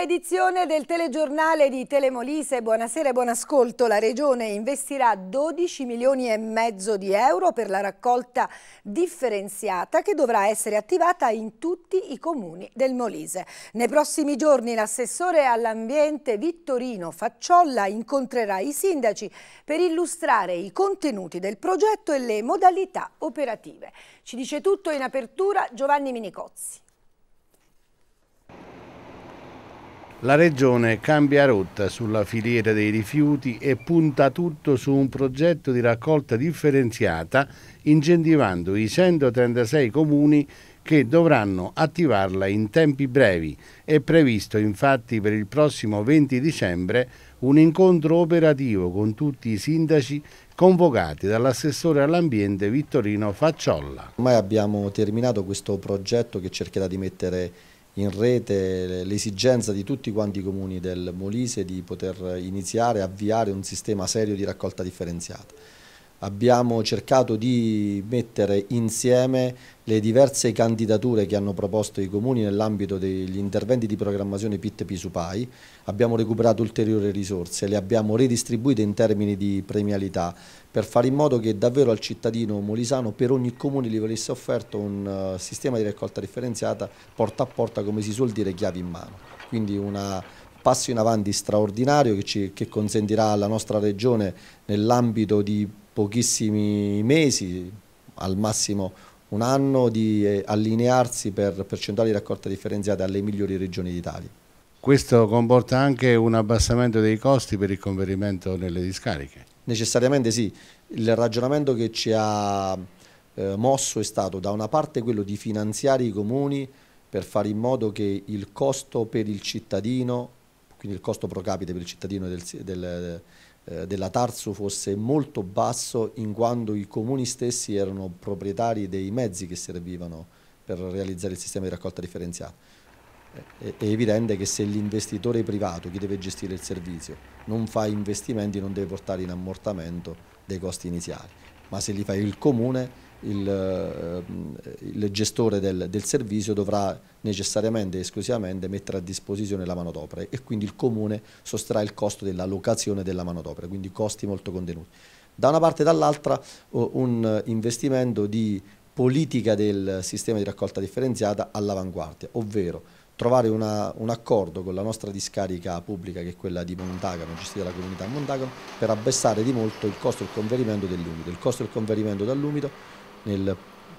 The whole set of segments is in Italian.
edizione del telegiornale di Telemolise. Buonasera e buon ascolto. La Regione investirà 12 milioni e mezzo di euro per la raccolta differenziata che dovrà essere attivata in tutti i comuni del Molise. Nei prossimi giorni l'assessore all'ambiente Vittorino Facciolla incontrerà i sindaci per illustrare i contenuti del progetto e le modalità operative. Ci dice tutto in apertura Giovanni Minicozzi. La regione cambia rotta sulla filiera dei rifiuti e punta tutto su un progetto di raccolta differenziata incentivando i 136 comuni che dovranno attivarla in tempi brevi. È previsto infatti per il prossimo 20 dicembre un incontro operativo con tutti i sindaci convocati dall'assessore all'ambiente Vittorino Facciolla. Ormai abbiamo terminato questo progetto che cercherà di mettere in rete l'esigenza di tutti quanti i comuni del Molise di poter iniziare a avviare un sistema serio di raccolta differenziata. Abbiamo cercato di mettere insieme le diverse candidature che hanno proposto i comuni nell'ambito degli interventi di programmazione PIT Pisupai, abbiamo recuperato ulteriori risorse, le abbiamo redistribuite in termini di premialità, per fare in modo che davvero al cittadino molisano per ogni comune gli venisse offerto un eh, sistema di raccolta differenziata porta a porta, come si suol dire, chiavi in mano. Quindi un passo in avanti straordinario che, ci, che consentirà alla nostra regione nell'ambito di pochissimi mesi, al massimo un anno, di eh, allinearsi per percentuali di raccolta differenziata alle migliori regioni d'Italia. Questo comporta anche un abbassamento dei costi per il conferimento nelle discariche? necessariamente sì, il ragionamento che ci ha eh, mosso è stato da una parte quello di finanziare i comuni per fare in modo che il costo per il cittadino, quindi il costo pro capite per il cittadino del, del, eh, della Tarso fosse molto basso in quanto i comuni stessi erano proprietari dei mezzi che servivano per realizzare il sistema di raccolta differenziata è evidente che se l'investitore privato, chi deve gestire il servizio, non fa investimenti non deve portare in ammortamento dei costi iniziali, ma se li fa il comune il, eh, il gestore del, del, servizio dovrà necessariamente e esclusivamente mettere a disposizione la manodopera e quindi il comune sosterrà il costo della locazione della manodopera, quindi costi molto contenuti. Da una parte e dall'altra un investimento di politica del sistema di raccolta differenziata all'avanguardia, ovvero trovare una, un accordo con la nostra discarica pubblica che è quella di Montagano, gestita dalla comunità Montagano, per abbassare di molto il costo del conferimento dell'umido. Il costo del conferimento dall'umido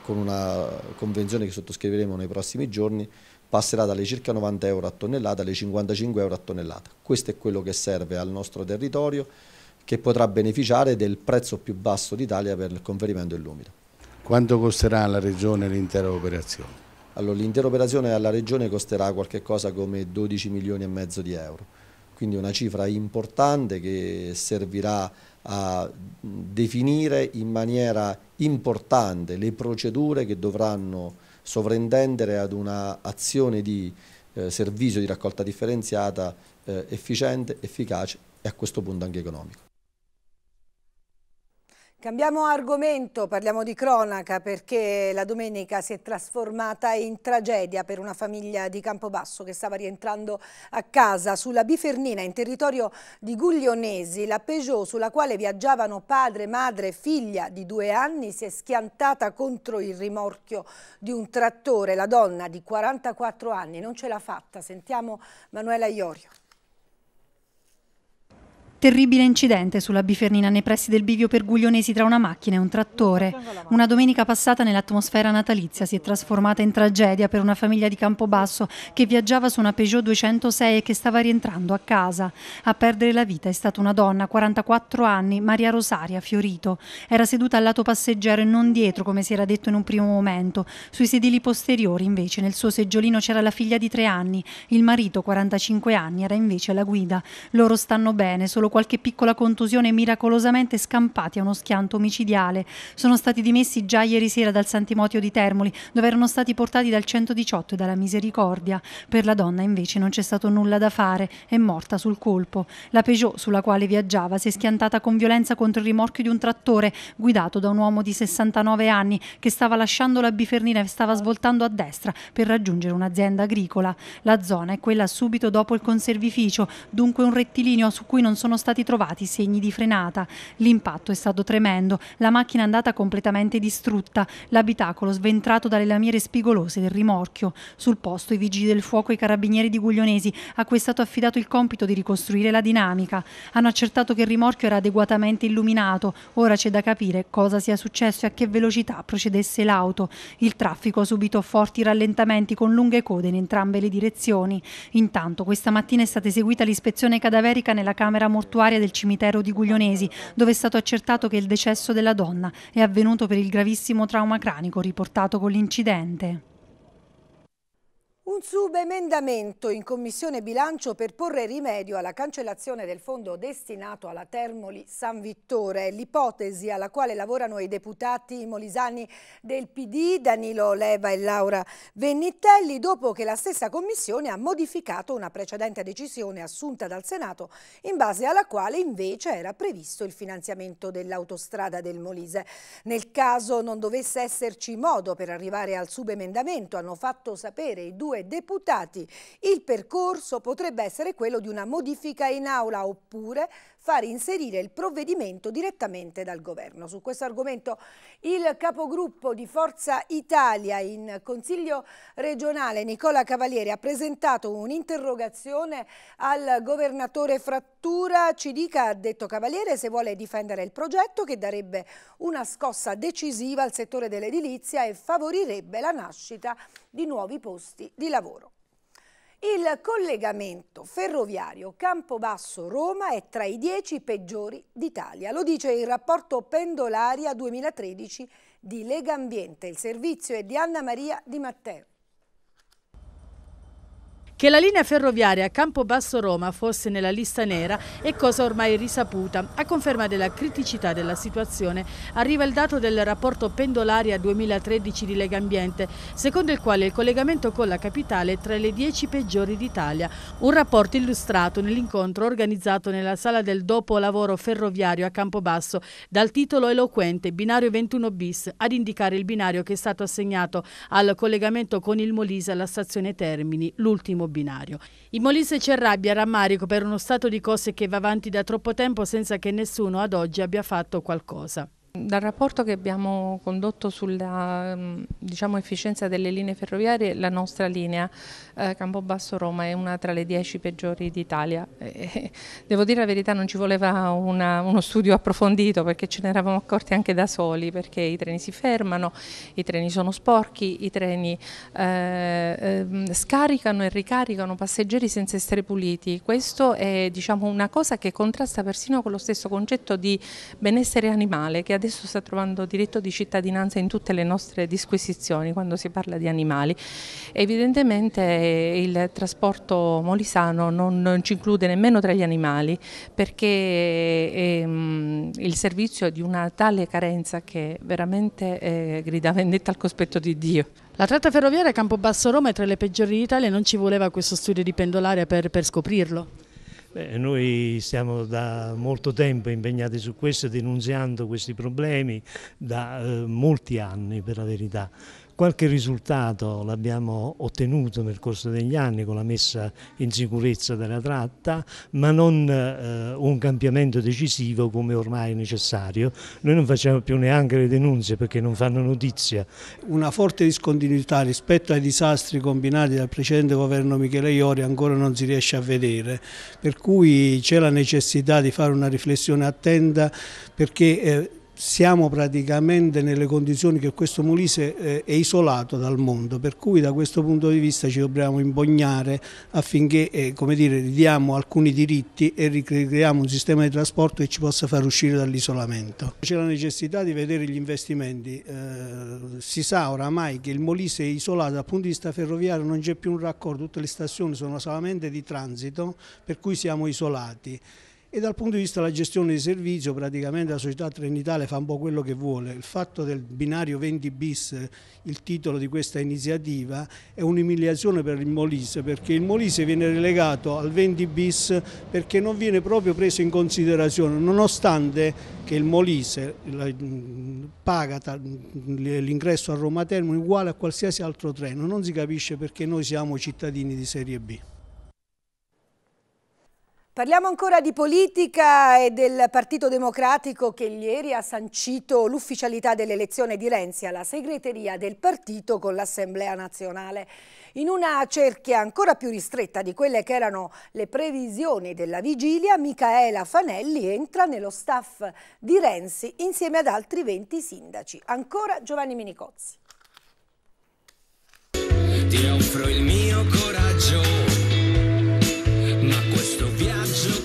con una convenzione che sottoscriveremo nei prossimi giorni passerà dalle circa 90 euro a tonnellata alle 55 euro a tonnellata. Questo è quello che serve al nostro territorio che potrà beneficiare del prezzo più basso d'Italia per il conferimento dell'umido. Quanto costerà la Regione l'intera operazione? Allora, l'intera operazione alla regione costerà qualcosa come 12 milioni e mezzo di euro, quindi una cifra importante che servirà a definire in maniera importante le procedure che dovranno sovrintendere ad un'azione di eh, servizio di raccolta differenziata eh, efficiente, efficace e a questo punto anche economico. Cambiamo argomento, parliamo di cronaca perché la domenica si è trasformata in tragedia per una famiglia di Campobasso che stava rientrando a casa sulla Bifernina in territorio di Guglionesi. La Peugeot sulla quale viaggiavano padre, madre e figlia di due anni si è schiantata contro il rimorchio di un trattore. La donna di 44 anni non ce l'ha fatta. Sentiamo Manuela Iorio. Terribile incidente sulla Bifernina nei pressi del bivio perguglionesi tra una macchina e un trattore. Una domenica passata nell'atmosfera natalizia si è trasformata in tragedia per una famiglia di Campobasso che viaggiava su una Peugeot 206 e che stava rientrando a casa. A perdere la vita è stata una donna, 44 anni, Maria Rosaria Fiorito. Era seduta al lato passeggero e non dietro come si era detto in un primo momento. Sui sedili posteriori invece nel suo seggiolino c'era la figlia di 3 anni. Il marito, 45 anni, era invece alla guida. Loro stanno bene, solo qualche piccola contusione miracolosamente scampati a uno schianto omicidiale. Sono stati dimessi già ieri sera dal Santimotio di Termoli, dove erano stati portati dal 118 e dalla Misericordia. Per la donna invece non c'è stato nulla da fare, è morta sul colpo. La Peugeot sulla quale viaggiava si è schiantata con violenza contro il rimorchio di un trattore guidato da un uomo di 69 anni che stava lasciando la Bifernina e stava svoltando a destra per raggiungere un'azienda agricola. La zona è quella subito dopo il conservificio, dunque un rettilineo su cui non sono stati trovati segni di frenata. L'impatto è stato tremendo, la macchina è andata completamente distrutta, l'abitacolo sventrato dalle lamiere spigolose del rimorchio. Sul posto i vigili del fuoco e i carabinieri di Guglionesi, a cui è stato affidato il compito di ricostruire la dinamica. Hanno accertato che il rimorchio era adeguatamente illuminato, ora c'è da capire cosa sia successo e a che velocità procedesse l'auto. Il traffico ha subito forti rallentamenti con lunghe code in entrambe le direzioni. Intanto questa mattina è stata eseguita l'ispezione cadaverica nella camera mortuaria mortuaria del cimitero di Guglionesi, dove è stato accertato che il decesso della donna è avvenuto per il gravissimo trauma cranico riportato con l'incidente. Un subemendamento in Commissione Bilancio per porre rimedio alla cancellazione del fondo destinato alla Termoli San Vittore, l'ipotesi alla quale lavorano i deputati molisani del PD, Danilo Leva e Laura Vennitelli, dopo che la stessa Commissione ha modificato una precedente decisione assunta dal Senato, in base alla quale invece era previsto il finanziamento dell'autostrada del Molise. Nel caso non dovesse esserci modo per arrivare al subemendamento, hanno fatto sapere i due deputati. Il percorso potrebbe essere quello di una modifica in aula oppure far inserire il provvedimento direttamente dal governo. Su questo argomento il capogruppo di Forza Italia in Consiglio regionale Nicola Cavalieri ha presentato un'interrogazione al governatore Frattura. Ci dica, ha detto Cavaliere, se vuole difendere il progetto che darebbe una scossa decisiva al settore dell'edilizia e favorirebbe la nascita di nuovi posti di lavoro. Il collegamento ferroviario Campobasso-Roma è tra i dieci peggiori d'Italia, lo dice il rapporto Pendolaria 2013 di Lega Ambiente. Il servizio è di Anna Maria Di Matteo. Che la linea ferroviaria Campobasso-Roma fosse nella lista nera è cosa ormai risaputa. A conferma della criticità della situazione arriva il dato del rapporto pendolaria 2013 di Lega Ambiente, secondo il quale il collegamento con la capitale è tra le dieci peggiori d'Italia. Un rapporto illustrato nell'incontro organizzato nella sala del dopo lavoro ferroviario a Campobasso dal titolo eloquente Binario 21 bis ad indicare il binario che è stato assegnato al collegamento con il Molise alla stazione Termini, l'ultimo binario. In Molise c'è rabbia, rammarico per uno stato di cose che va avanti da troppo tempo senza che nessuno ad oggi abbia fatto qualcosa. Dal rapporto che abbiamo condotto sulla mm, diciamo, efficienza delle linee ferroviarie, la nostra linea eh, Campobasso-Roma è una tra le dieci peggiori d'Italia. devo dire la verità, non ci voleva una, uno studio approfondito perché ce ne eravamo accorti anche da soli, perché i treni si fermano, i treni sono sporchi, i treni eh, ehm, scaricano e ricaricano passeggeri senza essere puliti. Questo è diciamo, una cosa che contrasta persino con lo stesso concetto di benessere animale che ha adesso sta trovando diritto di cittadinanza in tutte le nostre disquisizioni quando si parla di animali. Evidentemente eh, il trasporto molisano non, ci include nemmeno tra gli animali perché ehm, il servizio è di una tale carenza che veramente eh, grida vendetta al cospetto di Dio. La tratta ferroviaria Campobasso Roma è tra le peggiori d'Italia e non ci voleva questo studio di pendolare per, per scoprirlo. Beh, noi siamo da molto tempo impegnati su questo, denunziando questi problemi, da eh, molti anni per la verità. Qualche risultato l'abbiamo ottenuto nel corso degli anni con la messa in sicurezza della tratta, ma non eh, un cambiamento decisivo come ormai è necessario. Noi non facciamo più neanche le denunce perché non fanno notizia. Una forte discontinuità rispetto ai disastri combinati dal precedente governo Michele Iori ancora non si riesce a vedere, per cui c'è la necessità di fare una riflessione attenta perché... Eh, siamo praticamente nelle condizioni che questo Molise eh, è isolato dal mondo, per cui da questo punto di vista ci dobbiamo impugnare affinché eh, come dire, ridiamo alcuni diritti e ricreiamo un sistema di trasporto che ci possa far uscire dall'isolamento. C'è la necessità di vedere gli investimenti, eh, si sa oramai che il Molise è isolato dal punto di vista ferroviario, non c'è più un raccordo, tutte le stazioni sono solamente di transito, per cui siamo isolati e dal punto di vista della gestione di servizio praticamente la società Trenitale fa un po' quello che vuole. Il fatto del binario 20 bis, il titolo di questa iniziativa, è un'umiliazione per il Molise perché il Molise viene relegato al 20 bis perché non viene proprio preso in considerazione nonostante che il Molise paga l'ingresso a Roma Termo uguale a qualsiasi altro treno. Non si capisce perché noi siamo cittadini di serie B. Parliamo ancora di politica e del Partito Democratico che ieri ha sancito l'ufficialità dell'elezione di Renzi alla segreteria del partito con l'Assemblea nazionale. In una cerchia ancora più ristretta di quelle che erano le previsioni della vigilia, Micaela Fanelli entra nello staff di Renzi insieme ad altri 20 sindaci. Ancora Giovanni Minicozzi. Ti offro il mio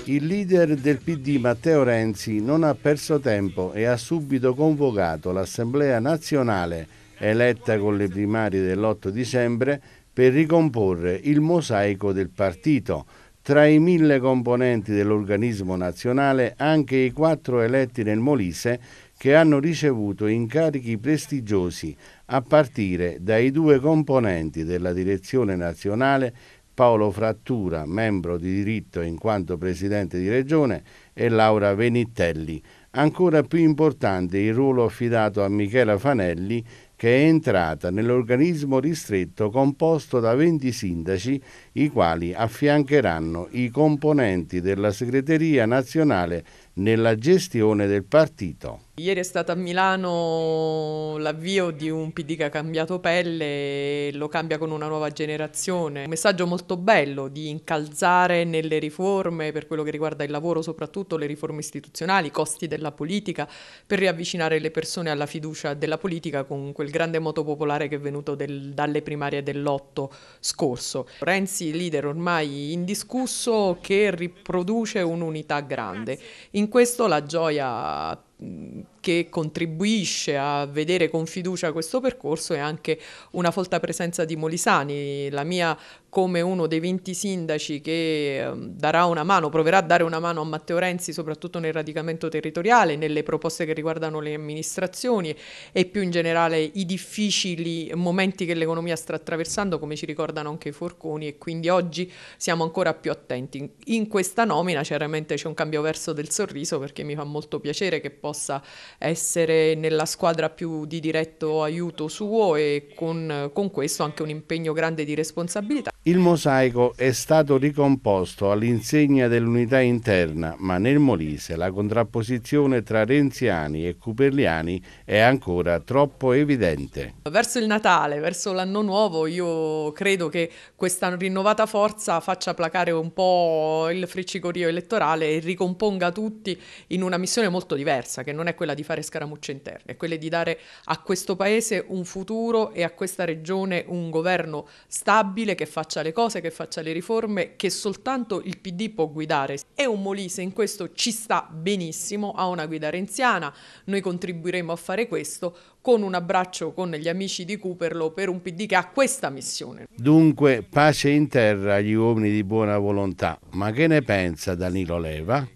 Il leader del PD Matteo Renzi non ha perso tempo e ha subito convocato l'Assemblea nazionale, eletta con le primarie dell'8 dicembre, per ricomporre il mosaico del partito. Tra i mille componenti dell'organismo nazionale anche i quattro eletti nel Molise che hanno ricevuto incarichi prestigiosi a partire dai due componenti della direzione nazionale Paolo Frattura, membro di diritto in quanto presidente di regione, e Laura Venitelli. Ancora più importante il ruolo affidato a Michela Fanelli, che è entrata nell'organismo ristretto composto da 20 sindaci, i quali affiancheranno i componenti della segreteria nazionale nella gestione del partito. Ieri è stato a Milano l'avvio di un PD che ha cambiato pelle e lo cambia con una nuova generazione. Un messaggio molto bello di incalzare nelle riforme per quello che riguarda il lavoro, soprattutto le riforme istituzionali, i costi della politica, per riavvicinare le persone alla fiducia della politica con quel grande moto popolare che è venuto del, dalle primarie dell'8 scorso. Renzi, leader ormai indiscusso, che riproduce un'unità grande. In questo la gioia 嗯。che contribuisce a vedere con fiducia questo percorso è anche una folta presenza di Molisani, la mia come uno dei 20 sindaci che ehm, darà una mano, proverà a dare una mano a Matteo Renzi soprattutto nel radicamento territoriale, nelle proposte che riguardano le amministrazioni e più in generale i difficili momenti che l'economia sta attraversando come ci ricordano anche i forconi e quindi oggi siamo ancora più attenti. In questa nomina chiaramente c'è un cambio verso del sorriso perché mi fa molto piacere che possa essere nella squadra più di diretto aiuto suo e con, con questo anche un impegno grande di responsabilità. Il mosaico è stato ricomposto all'insegna dell'unità interna, ma nel Molise la contrapposizione tra renziani e cuperliani è ancora troppo evidente. Verso il Natale, verso l'anno nuovo, io credo che questa rinnovata forza faccia placare un po' il friccicorio elettorale e ricomponga tutti in una missione molto diversa, che non è quella di fare scaramucce interne, quelle di dare a questo paese un futuro e a questa regione un governo stabile che faccia le cose, che faccia le riforme, che soltanto il PD può guidare. E un Molise in questo ci sta benissimo, ha una guida renziana, noi contribuiremo a fare questo con un abbraccio con gli amici di Cooperlo per un PD che ha questa missione. Dunque pace in terra agli uomini di buona volontà, ma che ne pensa Danilo Leva?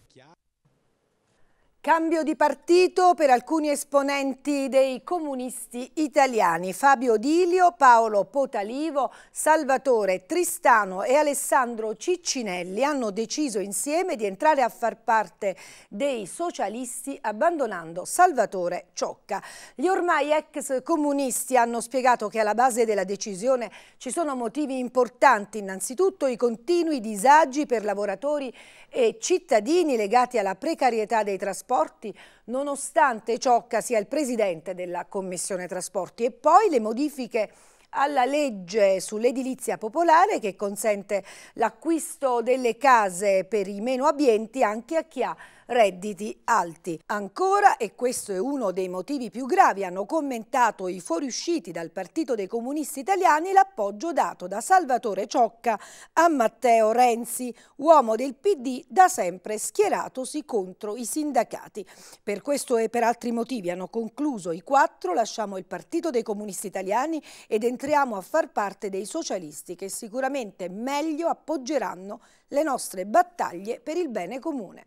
Cambio di partito per alcuni esponenti dei comunisti italiani. Fabio Dilio, Paolo Potalivo, Salvatore Tristano e Alessandro Ciccinelli hanno deciso insieme di entrare a far parte dei socialisti abbandonando Salvatore Ciocca. Gli ormai ex comunisti hanno spiegato che alla base della decisione ci sono motivi importanti, innanzitutto i continui disagi per lavoratori e cittadini legati alla precarietà dei trasporti trasporti, nonostante Ciocca sia il presidente della Commissione Trasporti. E poi le modifiche alla legge sull'edilizia popolare che consente l'acquisto delle case per i meno abbienti anche a chi ha redditi alti. Ancora, e questo è uno dei motivi più gravi, hanno commentato i fuoriusciti dal Partito dei Comunisti Italiani l'appoggio dato da Salvatore Ciocca a Matteo Renzi, uomo del PD da sempre schieratosi contro i sindacati. Per questo e per altri motivi hanno concluso i quattro, lasciamo il Partito dei Comunisti Italiani ed entriamo a far parte dei socialisti che sicuramente meglio appoggeranno le nostre battaglie per il bene comune.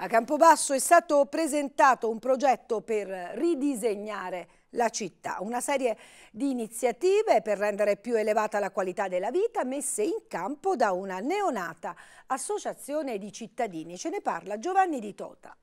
A Campobasso è stato presentato un progetto per ridisegnare la città, una serie di iniziative per rendere più elevata la qualità della vita messe in campo da una neonata associazione di cittadini. Ce ne parla Giovanni Di Tota.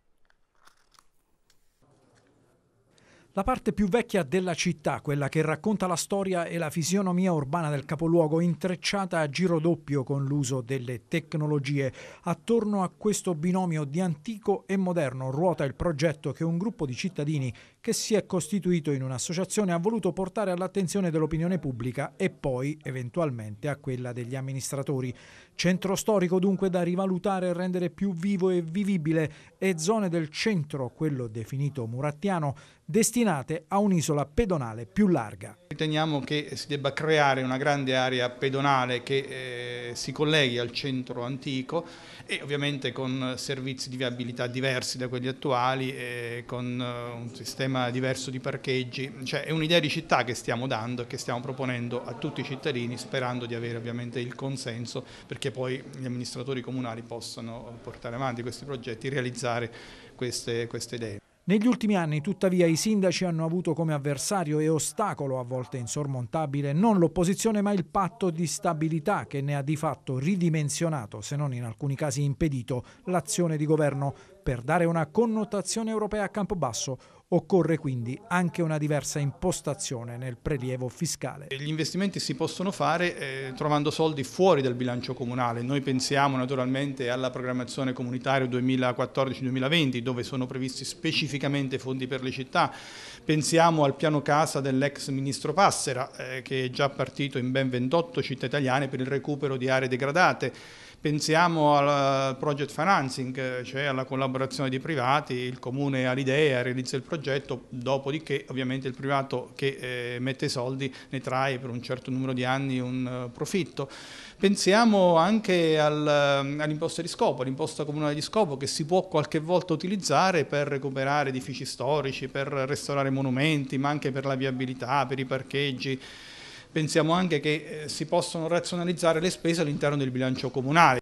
La parte più vecchia della città, quella che racconta la storia e la fisionomia urbana del capoluogo, intrecciata a giro doppio con l'uso delle tecnologie. Attorno a questo binomio di antico e moderno ruota il progetto che un gruppo di cittadini che si è costituito in un'associazione ha voluto portare all'attenzione dell'opinione pubblica e poi eventualmente a quella degli amministratori. Centro storico dunque da rivalutare e rendere più vivo e vivibile e zone del centro, quello definito murattiano, destinate a un'isola pedonale più larga. Riteniamo che si debba creare una grande area pedonale che eh, si colleghi al centro antico e ovviamente con servizi di viabilità diversi da quelli attuali e eh, con eh, un sistema sistema diverso di parcheggi, cioè è un'idea di città che stiamo dando e che stiamo proponendo a tutti i cittadini sperando di avere ovviamente il consenso perché poi gli amministratori comunali possano portare avanti questi progetti, realizzare queste, queste idee. Negli ultimi anni, tuttavia, i sindaci hanno avuto come avversario e ostacolo, a volte insormontabile, non l'opposizione ma il patto di stabilità che ne ha di fatto ridimensionato, se non in alcuni casi impedito, l'azione di governo per dare una connotazione europea a Campobasso, Occorre quindi anche una diversa impostazione nel prelievo fiscale. Gli investimenti si possono fare eh, trovando soldi fuori dal bilancio comunale. Noi pensiamo naturalmente alla programmazione comunitaria 2014-2020 dove sono previsti specificamente fondi per le città. Pensiamo al piano casa dell'ex ministro Passera eh, che è già partito in ben 28 città italiane per il recupero di aree degradate Pensiamo al eh, project financing, cioè alla collaborazione di privati, il comune ha l'idea, realizza il progetto, dopodiché ovviamente il privato che eh, mette soldi ne trae per un certo numero di anni un uh, profitto. Pensiamo anche al, ehm, all'imposta di scopo, all'imposta comunale di scopo che si può qualche volta utilizzare per recuperare edifici storici, per restaurare monumenti, ma anche per la viabilità, per i parcheggi pensiamo anche che eh, si possono razionalizzare le spese all'interno del bilancio comunale.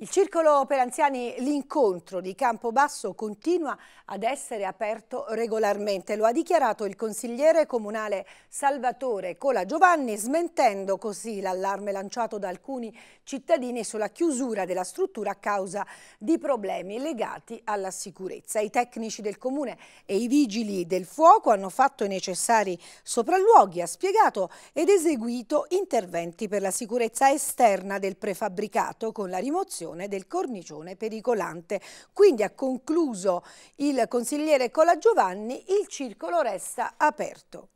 Il circolo per anziani L'incontro di Campobasso continua ad essere aperto regolarmente, lo ha dichiarato il consigliere comunale Salvatore Cola Giovanni, smentendo così l'allarme lanciato da alcuni cittadini sulla chiusura della struttura a causa di problemi legati alla sicurezza. I tecnici del comune e i vigili del fuoco hanno fatto i necessari sopralluoghi, ha spiegato ed eseguito interventi per la sicurezza esterna del prefabbricato con la rimozione costruzione del cornicione pericolante. Quindi ha concluso il consigliere Colagiovanni, il circolo resta aperto.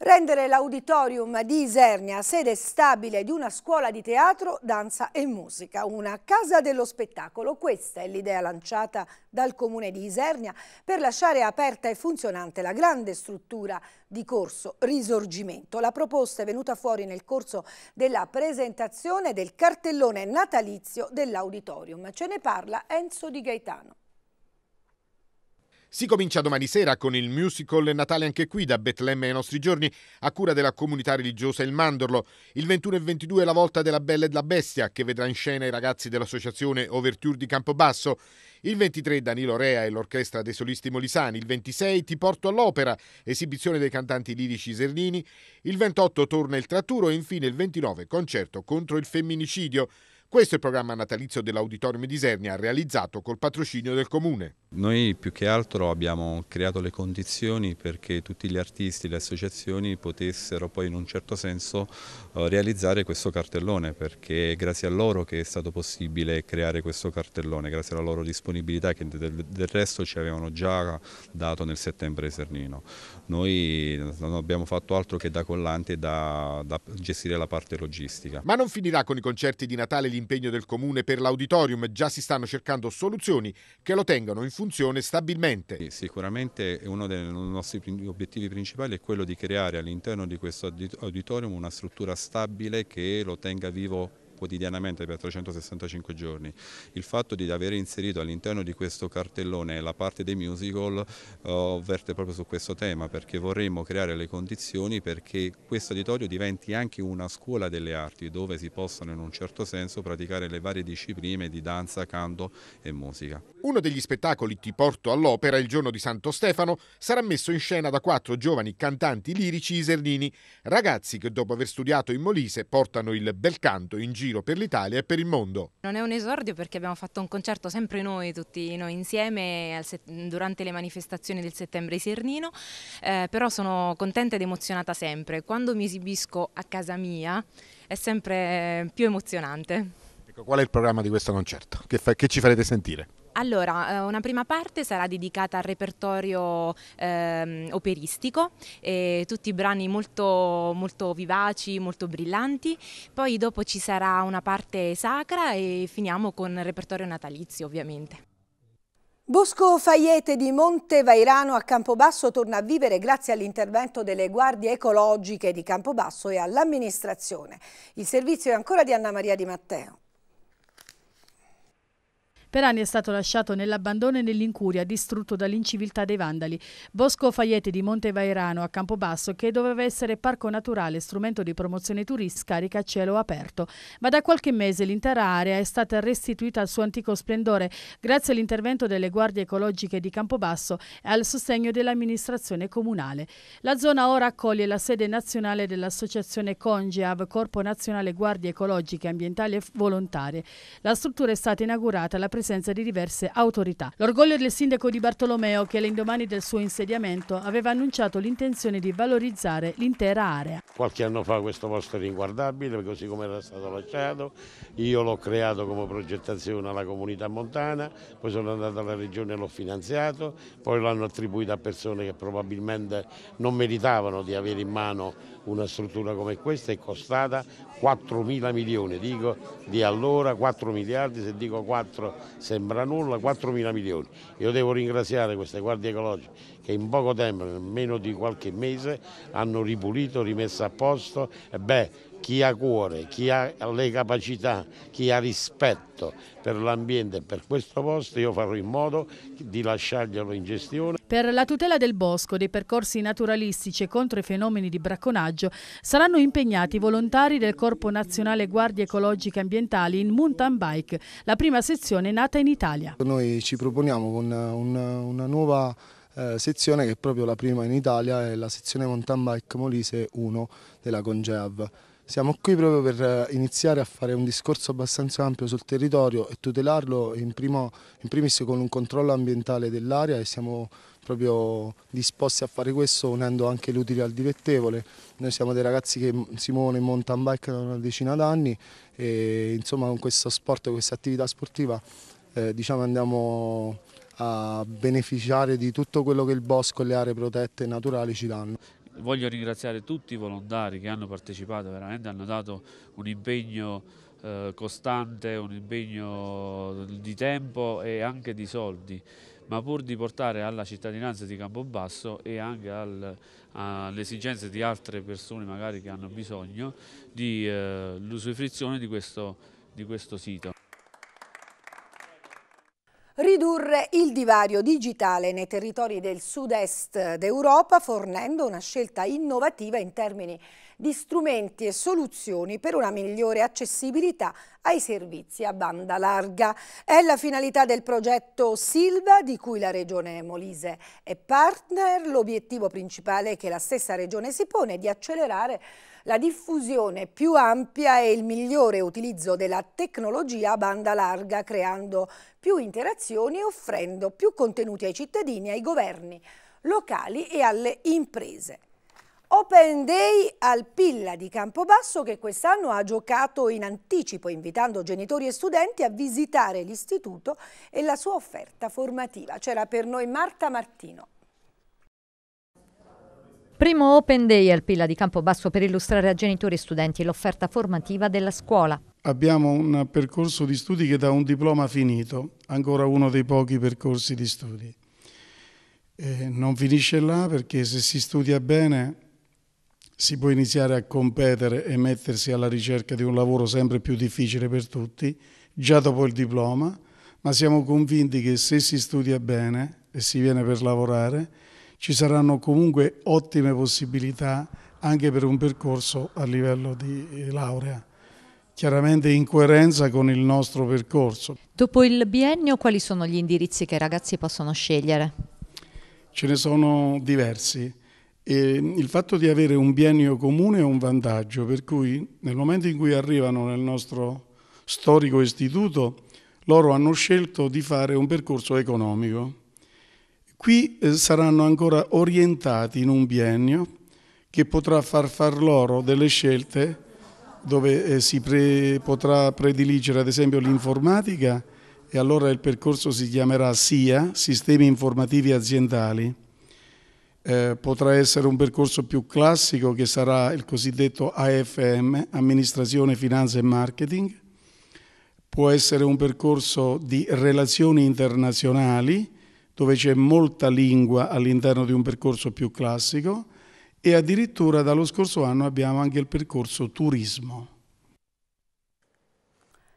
Rendere l'auditorium di Isernia sede stabile di una scuola di teatro, danza e musica, una casa dello spettacolo. Questa è l'idea lanciata dal comune di Isernia per lasciare aperta e funzionante la grande struttura di corso Risorgimento. La proposta è venuta fuori nel corso della presentazione del cartellone natalizio dell'auditorium. Ce ne parla Enzo Di Gaetano. Si comincia domani sera con il musical Natale anche qui da Betlemme ai nostri giorni a cura della comunità religiosa Il Mandorlo. Il 21 e 22 è la volta della Bella e della Bestia che vedrà in scena i ragazzi dell'associazione Overture di Campobasso. Il 23 Danilo Rea e l'orchestra dei solisti Molisani. Il 26 Ti porto all'opera, esibizione dei cantanti lirici Serlini. Il 28 torna il tratturo e infine il 29 concerto contro il femminicidio. Questo è il programma natalizio dell'Auditorium di Isernia realizzato col patrocinio del comune. Noi più che altro abbiamo creato le condizioni perché tutti gli artisti le associazioni potessero poi in un certo senso eh, realizzare questo cartellone perché è grazie a loro che è stato possibile creare questo cartellone, grazie alla loro disponibilità che del, resto ci avevano già dato nel settembre Sernino. Noi non abbiamo fatto altro che da collante e da, da gestire la parte logistica. Ma non finirà con i concerti di Natale l'impegno del Comune per l'auditorium, già si stanno cercando soluzioni che lo tengano in funzione stabilmente. Sicuramente uno dei nostri obiettivi principali è quello di creare all'interno di questo auditorium una struttura stabile che lo tenga vivo quotidianamente per 365 giorni. Il fatto di aver inserito all'interno di questo cartellone la parte dei musical eh, verte proprio su questo tema perché vorremmo creare le condizioni perché questo auditorio diventi anche una scuola delle arti dove si possano in un certo senso praticare le varie discipline di danza, canto e musica. Uno degli spettacoli Ti porto all'opera il giorno di Santo Stefano sarà messo in scena da quattro giovani cantanti lirici isernini, ragazzi che dopo aver studiato in Molise portano il bel canto in giro giro per l'Italia e per il mondo. Non è un esordio perché abbiamo fatto un concerto sempre noi, tutti noi insieme, durante le manifestazioni del settembre di Sernino, eh, però sono contenta ed emozionata sempre. Quando mi esibisco a casa mia è sempre più emozionante. Ecco, qual è il programma di questo concerto? che, fa, che ci farete sentire? Allora, eh, una prima parte sarà dedicata al repertorio ehm, operistico, eh, tutti brani molto, molto, vivaci, molto brillanti, poi dopo ci sarà una parte sacra e finiamo con il repertorio natalizio ovviamente. Bosco Faiete di Monte Vairano a Campobasso torna a vivere grazie all'intervento delle guardie ecologiche di Campobasso e all'amministrazione. Il servizio è ancora di Anna Maria Di Matteo. Per anni è stato lasciato nell'abbandono e nell'incuria, distrutto dall'inciviltà dei vandali. Bosco Faiete di Monte Vairano a Campobasso, che doveva essere parco naturale, strumento di promozione turistica, carica a cielo aperto. Ma da qualche mese l'intera area è stata restituita al suo antico splendore, grazie all'intervento delle guardie ecologiche di Campobasso e al sostegno dell'amministrazione comunale. La zona ora accoglie la sede nazionale dell'associazione CONGEAV, Corpo Nazionale Guardie Ecologiche, Ambientali e Volontarie. La struttura è stata inaugurata alla presenza di diverse autorità. L'orgoglio del sindaco di Bartolomeo che all'indomani del suo insediamento aveva annunciato l'intenzione di valorizzare l'intera area. Qualche anno fa questo posto era inguardabile così come era stato lasciato, io l'ho creato come progettazione alla comunità montana, poi sono andato alla regione e l'ho finanziato, poi l'hanno attribuito a persone che probabilmente non meritavano di avere in mano una struttura come questa è costata 4 mila milioni, dico di allora 4 miliardi, se dico 4 sembra nulla, 4 mila milioni. Io devo ringraziare queste guardie ecologiche che in poco tempo, nel meno di qualche mese, hanno ripulito, rimesso a posto e beh, chi ha cuore, chi ha le capacità, chi ha rispetto per l'ambiente e per questo posto, io farò in modo di lasciarglielo in gestione. Per la tutela del bosco, dei percorsi naturalistici e contro i fenomeni di bracconaggio saranno impegnati volontari del Corpo Nazionale Guardie Ecologiche Ambientali in Mountain Bike, la prima sezione nata in Italia. Noi ci proponiamo con una, una nuova eh, sezione che è proprio la prima in Italia, è la sezione mountain bike Molise 1 della Congeav. Siamo qui proprio per eh, iniziare a fare un discorso abbastanza ampio sul territorio e tutelarlo in, primo, in primis con un controllo ambientale dell'area e siamo proprio disposti a fare questo unendo anche l'utile al dilettevole. Noi siamo dei ragazzi che mm, si muovono in mountain bike da una decina d'anni e insomma con questo sport, questa attività sportiva eh, diciamo andiamo a beneficiare di tutto quello che il bosco e le aree protette naturali ci danno. Voglio ringraziare tutti i volontari che hanno partecipato, veramente hanno dato un impegno eh, costante, un impegno di tempo e anche di soldi, ma pur di portare alla cittadinanza di Campobasso e anche al, alle esigenze di altre persone magari che hanno bisogno di eh, l'usufruzione di di questo sito. Ridurre il divario digitale nei territori del sud-est d'Europa fornendo una scelta innovativa in termini di strumenti e soluzioni per una migliore accessibilità ai servizi a banda larga. È la finalità del progetto Silva di cui la Regione Molise è partner. L'obiettivo principale che la stessa Regione si pone è di accelerare la diffusione più ampia e il migliore utilizzo della tecnologia a banda larga, creando più interazioni e offrendo più contenuti ai cittadini, ai governi locali e alle imprese. Open Day al Pilla di Campobasso che quest'anno ha giocato in anticipo invitando genitori e studenti a visitare l'istituto e la sua offerta formativa. C'era per noi Marta Martino. Primo Open Day al Pilla di Campobasso per illustrare a genitori e studenti l'offerta formativa della scuola. Abbiamo un percorso di studi che dà un diploma finito, ancora uno dei pochi percorsi di studi. E non finisce là perché se si studia bene si può iniziare a competere e mettersi alla ricerca di un lavoro sempre più difficile per tutti, già dopo il diploma, ma siamo convinti che se si studia bene e si viene per lavorare, ci saranno comunque ottime possibilità anche per un percorso a livello di eh, laurea chiaramente in coerenza con il nostro percorso. Dopo il biennio quali sono gli indirizzi che i ragazzi possono scegliere? Ce ne sono diversi. E mm, il fatto di avere un biennio comune è un vantaggio, per cui nel momento in cui arrivano nel nostro storico istituto, loro hanno scelto di fare un percorso economico. Qui eh, saranno ancora orientati in un biennio che potrà far far loro delle scelte dove eh, si pre potrà prediligere ad esempio l'informatica e allora il percorso si chiamerà SIA, Sistemi Informativi Aziendali. Eh, potrà essere un percorso più classico che sarà il cosiddetto AFM, Amministrazione, Finanza e Marketing. Può essere un percorso di relazioni internazionali, dove c'è molta lingua all'interno di un percorso più classico e addirittura dallo scorso anno abbiamo anche il percorso turismo.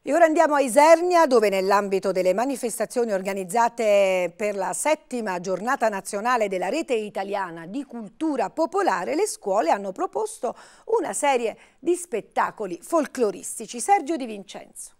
E ora andiamo a Isernia dove nell'ambito delle manifestazioni organizzate per la settima giornata nazionale della rete italiana di cultura popolare le scuole hanno proposto una serie di spettacoli folcloristici. Sergio Di Vincenzo.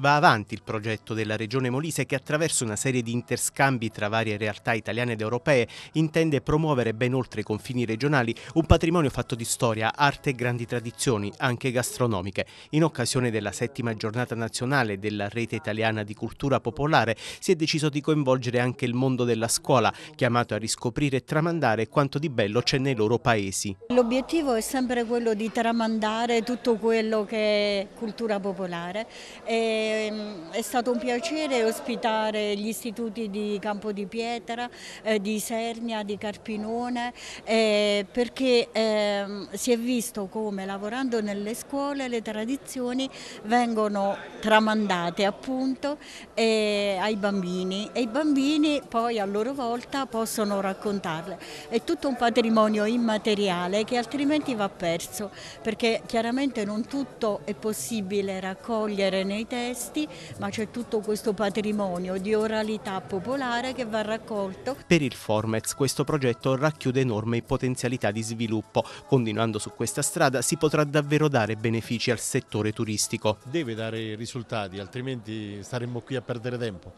Va avanti il progetto della Regione Molise che attraverso una serie di interscambi tra varie realtà italiane ed europee intende promuovere ben oltre i confini regionali un patrimonio fatto di storia, arte e grandi tradizioni, anche gastronomiche. In occasione della settima giornata nazionale della rete italiana di cultura popolare si è deciso di coinvolgere anche il mondo della scuola, chiamato a riscoprire e tramandare quanto di bello c'è nei loro paesi. L'obiettivo è sempre quello di tramandare tutto quello che è cultura popolare. E Ehm, è, stato un piacere ospitare gli istituti di Campo di Pietra, eh, di Sernia, di Carpinone, eh, perché eh, si è visto come lavorando nelle scuole le tradizioni vengono tramandate appunto eh, ai bambini e i bambini poi a loro volta possono raccontarle. È tutto un patrimonio immateriale che altrimenti va perso perché chiaramente non tutto è possibile raccogliere nei testi testi, ma c'è tutto questo patrimonio di oralità popolare che va raccolto. Per il Formez questo progetto racchiude enorme potenzialità di sviluppo. Continuando su questa strada si potrà davvero dare benefici al settore turistico. Deve dare risultati, altrimenti staremmo qui a perdere tempo.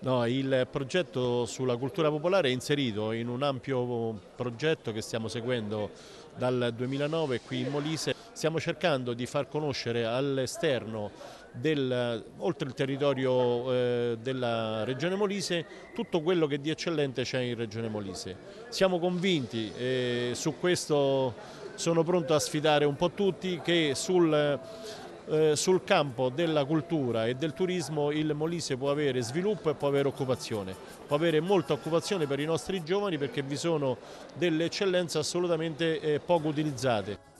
No, il progetto sulla cultura popolare è inserito in un ampio progetto che stiamo seguendo dal 2009 qui in Molise. Stiamo cercando di far conoscere all'esterno del, oltre il territorio eh, della Regione Molise, tutto quello che di eccellente c'è in Regione Molise. Siamo convinti, e su questo sono pronto a sfidare un po' tutti, che sul, eh, sul campo della cultura e del turismo il Molise può avere sviluppo e può avere occupazione. Può avere molta occupazione per i nostri giovani perché vi sono delle eccellenze assolutamente eh, poco utilizzate.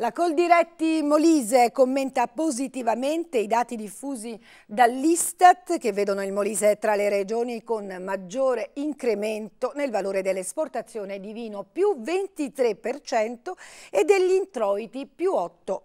La Coldiretti Molise commenta positivamente i dati diffusi dall'Istat che vedono il Molise tra le regioni con maggiore incremento nel valore dell'esportazione di vino più 23% e degli introiti più 8%.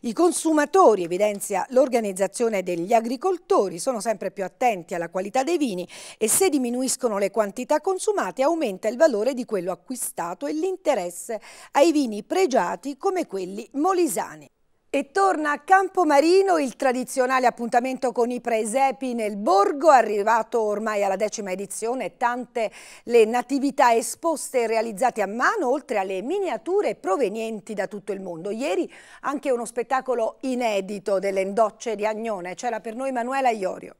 I consumatori, evidenzia l'organizzazione degli agricoltori, sono sempre più attenti alla qualità dei vini e se diminuiscono le quantità consumate aumenta il valore di quello acquistato e l'interesse ai vini pregiati come quelli molisani. E torna a Campomarino il tradizionale appuntamento con i presepi nel borgo, arrivato ormai alla decima edizione, tante le natività esposte e realizzate a mano, oltre alle miniature provenienti da tutto il mondo. Ieri anche uno spettacolo inedito delle endocce di Agnone, c'era per noi Manuela Iorio.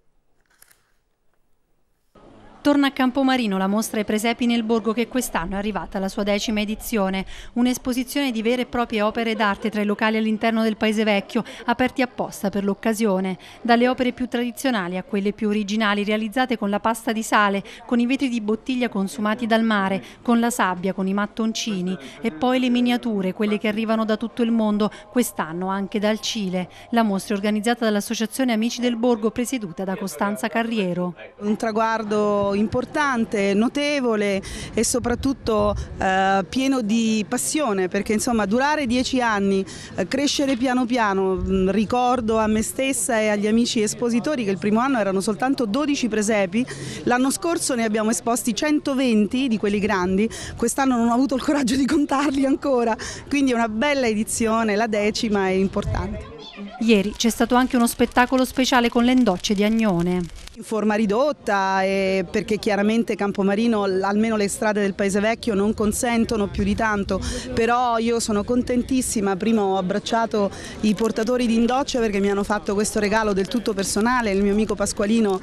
Torna a Campomarino la mostra I presepi nel borgo che quest'anno è arrivata alla sua decima edizione, un'esposizione di vere e proprie opere d'arte tra i locali all'interno del Paese Vecchio, aperti apposta per l'occasione, dalle opere più tradizionali a quelle più originali realizzate con la pasta di sale, con i vetri di bottiglia consumati dal mare, con la sabbia, con i mattoncini e poi le miniature, quelle che arrivano da tutto il mondo, quest'anno anche dal Cile. La mostra è organizzata dall'Associazione Amici del Borgo presieduta da Costanza Carriero. Un traguardo importante, notevole e soprattutto eh, pieno di passione perché insomma durare dieci anni, eh, crescere piano piano, mm, ricordo a me stessa e agli amici espositori che il primo anno erano soltanto 12 presepi, l'anno scorso ne abbiamo esposti 120 di quelli grandi, quest'anno non ho avuto il coraggio di contarli ancora, quindi è una bella edizione, la decima è importante. Ieri c'è stato anche uno spettacolo speciale con le endocce di Agnone. In forma ridotta eh, perché chiaramente Campomarino, almeno le strade del Paese Vecchio, non consentono più di tanto, però io sono contentissima, prima ho abbracciato i portatori di Indoccia perché mi hanno fatto questo regalo del tutto personale, il mio amico Pasqualino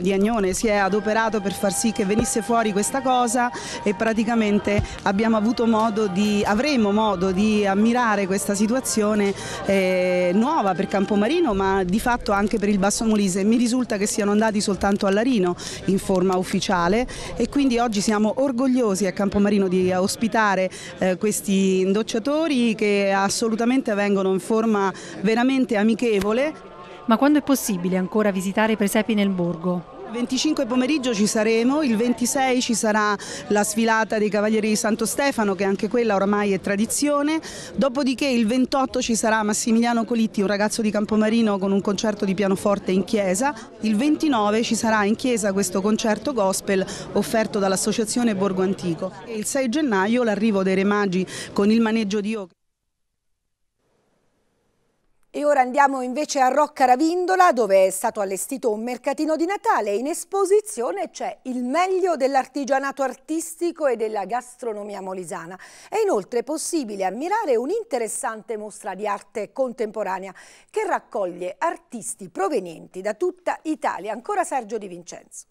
di Agnone si è adoperato per far sì che venisse fuori questa cosa e praticamente abbiamo avuto modo di, avremo modo di ammirare questa situazione eh, nuova per Campomarino ma di fatto anche per il Basso Molise. Mi risulta che sia siano andati soltanto all'Arino in forma ufficiale e quindi oggi siamo orgogliosi a Campomarino di ospitare eh, questi indocciatori che assolutamente vengono in forma veramente amichevole. Ma quando è possibile ancora visitare i presepi nel borgo? 25 pomeriggio ci saremo, il 26 ci sarà la sfilata dei Cavalieri di Santo Stefano che anche quella oramai è tradizione, dopodiché il 28 ci sarà Massimiliano Colitti, un ragazzo di Campomarino con un concerto di pianoforte in chiesa, il 29 ci sarà in chiesa questo concerto gospel offerto dall'Associazione Borgo Antico e il 6 gennaio l'arrivo dei Re Magi con il maneggio di Oca. E ora andiamo invece a Rocca Ravindola dove è stato allestito un mercatino di Natale in esposizione c'è il meglio dell'artigianato artistico e della gastronomia molisana. È inoltre possibile ammirare un'interessante mostra di arte contemporanea che raccoglie artisti provenienti da tutta Italia. Ancora Sergio Di Vincenzo.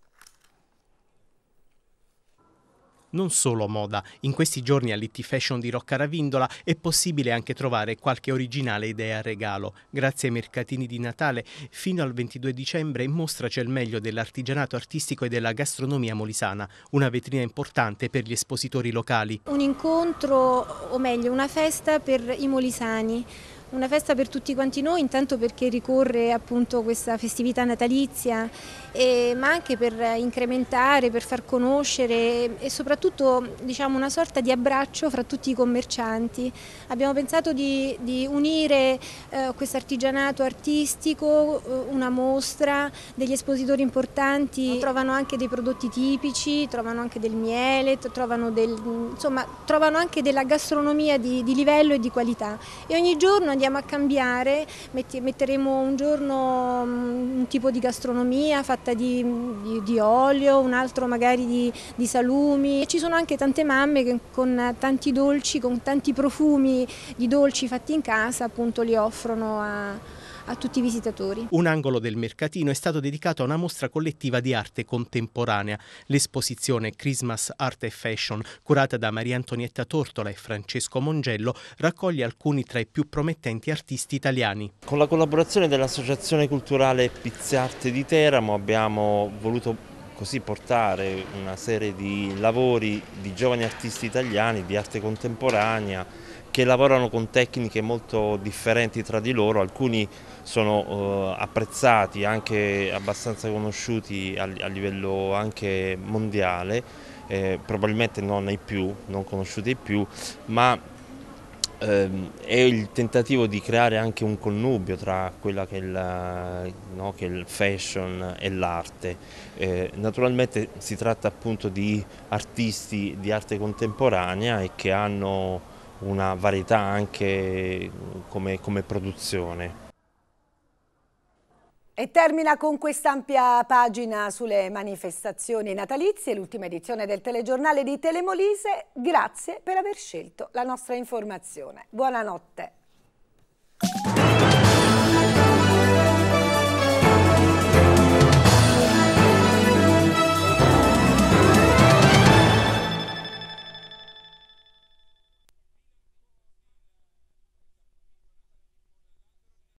non solo moda. In questi giorni all'IT Fashion di Rocca Ravindola è possibile anche trovare qualche originale idea a regalo. Grazie ai mercatini di Natale, fino al 22 dicembre mostraci il meglio dell'artigianato artistico e della gastronomia molisana, una vetrina importante per gli espositori locali. Un incontro, o meglio una festa per i molisani, una festa per tutti quanti noi, intanto perché ricorre appunto questa festività natalizia, eh, ma anche per incrementare, per far conoscere e soprattutto diciamo, una sorta di abbraccio fra tutti i commercianti. Abbiamo pensato di, di unire eh, questo artigianato artistico, eh, una mostra, degli espositori importanti, trovano anche dei prodotti tipici, trovano anche del miele, trovano, del, insomma, trovano anche della gastronomia di, di livello e di qualità. E ogni giorno andiamo andiamo a cambiare, metteremo un giorno mm, un tipo di gastronomia fatta di, di, di olio, un altro magari di, di salumi. Ci sono anche tante mamme che con tanti dolci, con tanti profumi di dolci fatti in casa appunto li offrono a a tutti i visitatori. Un angolo del mercatino è stato dedicato a una mostra collettiva di arte contemporanea, l'esposizione Christmas Art e Fashion, curata da Maria Antonietta Tortola e Francesco Mongello, raccoglie alcuni tra i più promettenti artisti italiani. Con la collaborazione dell'Associazione Culturale Pizziarte di Teramo abbiamo voluto così portare una serie di lavori di giovani artisti italiani, di arte contemporanea, che lavorano con tecniche molto differenti tra di loro, alcuni sono eh, apprezzati, anche abbastanza conosciuti a, a livello anche mondiale, eh, probabilmente non ai più, non conosciuti ai più, ma ehm, è il tentativo di creare anche un connubio tra quella che è, la, no, che è il fashion e l'arte. Eh, naturalmente si tratta appunto di artisti di arte contemporanea e che hanno una varietà anche come, come produzione. E termina con quest'ampia pagina sulle manifestazioni natalizie, l'ultima edizione del telegiornale di Telemolise. Grazie per aver scelto la nostra informazione. Buonanotte.